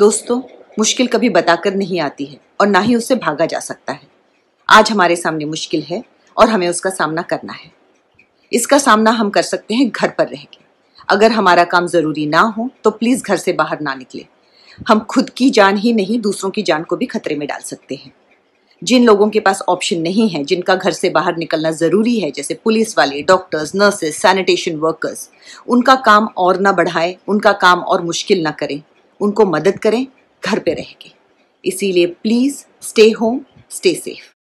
दोस्तों मुश्किल कभी बताकर नहीं आती है और ना ही उससे भागा जा सकता है आज हमारे सामने मुश्किल है और हमें उसका सामना करना है इसका सामना हम कर सकते हैं घर पर रह के अगर हमारा काम ज़रूरी ना हो तो प्लीज़ घर से बाहर ना निकले हम खुद की जान ही नहीं दूसरों की जान को भी खतरे में डाल सकते हैं जिन लोगों के पास ऑप्शन नहीं है जिनका घर से बाहर निकलना ज़रूरी है जैसे पुलिस वाले डॉक्टर्स नर्सेस सैनिटेशन वर्कर्स उनका काम और ना बढ़ाएं उनका काम और मुश्किल ना करें उनको मदद करें घर पे रह के इसीलिए please stay home stay safe